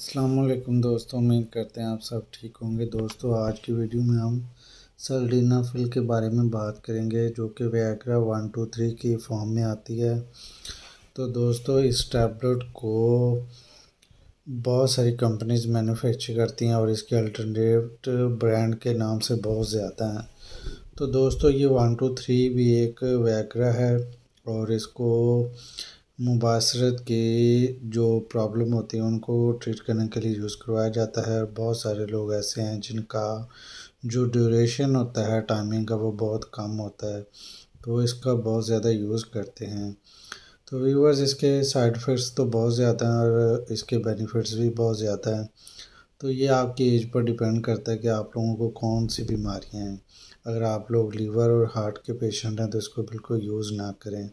असलम दोस्तों उम्मीद करते हैं आप सब ठीक होंगे दोस्तों आज की वीडियो में हम सल्डीना फिल के बारे में बात करेंगे जो कि व्याग्रा वन टू थ्री की फॉर्म में आती है तो दोस्तों इस टैबलेट को बहुत सारी कंपनीज मैन्युफैक्चर करती हैं और इसके अल्टरनेट ब्रांड के नाम से बहुत ज़्यादा हैं तो दोस्तों ये वन टू थ्री भी एक व्याग्रा है और इसको मुबासरत के जो प्रॉब्लम होती है उनको ट्रीट करने के लिए यूज़ करवाया जाता है बहुत सारे लोग ऐसे हैं जिनका जो ड्यूरेशन होता है टाइमिंग का वो बहुत कम होता है तो इसका बहुत ज़्यादा यूज़ करते हैं तो व्यूवर्स इसके साइड इफ़ेक्ट्स तो बहुत ज़्यादा हैं और इसके बेनिफिट्स भी बहुत ज़्यादा हैं तो ये आपकी एज पर डिपेंड करता है कि आप लोगों को कौन सी बीमारियाँ हैं अगर आप लोग लीवर और हार्ट के पेशेंट हैं तो इसको बिल्कुल यूज़ ना करें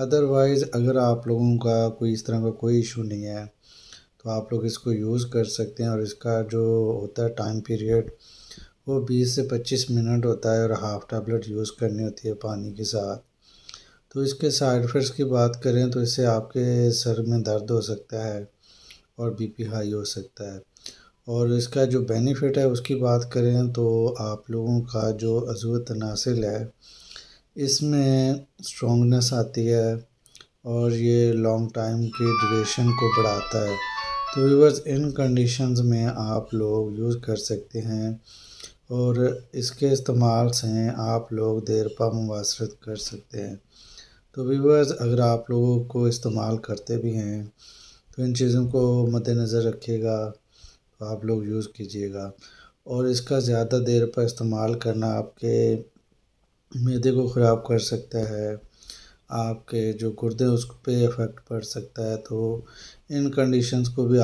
अदरवाइज़ अगर आप लोगों का कोई इस तरह का कोई इशू नहीं है तो आप लोग इसको यूज़ कर सकते हैं और इसका जो होता है टाइम पीरियड वो 20 से 25 मिनट होता है और हाफ़ टैबलेट यूज़ करनी होती है पानी के साथ तो इसके साइड इफ़ेक्ट्स की बात करें तो इससे आपके सर में दर्द हो सकता है और बीपी हाई हो सकता है और इसका जो बेनिफिट है उसकी बात करें तो आप लोगों का जो अजू तनासिल है इसमें स्ट्रॉन्गनेस आती है और ये लॉन्ग टाइम की ड्यूरेशन को बढ़ाता है तो व्यूवर्स इन कंडीशंस में आप लोग यूज़ कर सकते हैं और इसके इस्तेमाल से आप लोग देर पर मुबासरत कर सकते हैं तो व्यूवर्स अगर आप लोगों को इस्तेमाल करते भी हैं तो इन चीज़ों को मद्देनज़र रखिएगा तो आप लोग यूज़ कीजिएगा और इसका ज़्यादा देर पर इस्तेमाल करना आपके मैदे को ख़राब कर सकता है आपके जो गुर्दे उस पर इफ़ेक्ट पड़ सकता है तो इन कंडीशंस को भी आप